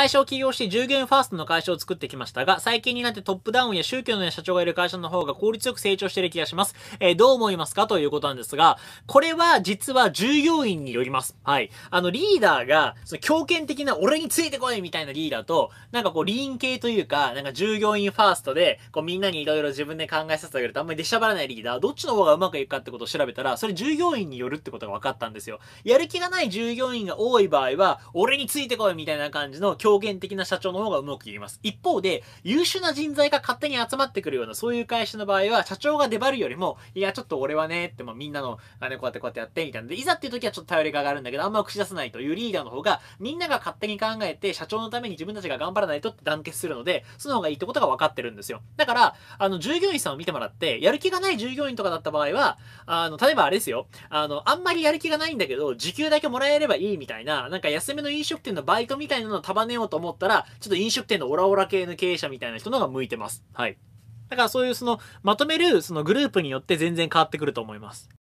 会社を起業して従業員ファーストの会社を作ってきましたが、最近になってトップダウンや宗教のような社長がいる会社の方が効率よく成長している気がします。えー、どう思いますかということなんですが、これは実は従業員によります。はい。あの、リーダーが、その強権的な俺についてこいみたいなリーダーと、なんかこう、リーン系というか、なんか従業員ファーストで、こう、みんなに色々自分で考えさせてあげるとあんまり出しゃばらないリーダー、どっちの方がうまくいくかってことを調べたら、それ従業員によるってことが分かったんですよ。やる気がない従業員が多い場合は、俺についてこいみたいな感じの強表現的な社長の方がうまく言えます。一方で、優秀な人材が勝手に集まってくるような、そういう会社の場合は、社長が出張るよりも、いや、ちょっと俺はね、って、まあ、みんなの、あね、こうやってこうやってやって、みたいなで、いざっていう時はちょっと頼りが上がるんだけど、あんま口出さないというリーダーの方が、みんなが勝手に考えて、社長のために自分たちが頑張らないとって団結するので、その方がいいってことが分かってるんですよ。だから、あの、従業員さんを見てもらって、やる気がない従業員とかだった場合は、あの、例えばあれですよ、あの、あんまりやる気がないんだけど、時給だけもらえればいいみたいな、なんか休めの飲食店のバイトみたいなの束ねをようと思ったら、ちょっと飲食店のオラオラ系の経営者みたいな人のが向いてます。はい。だからそういうその、まとめるそのグループによって全然変わってくると思います。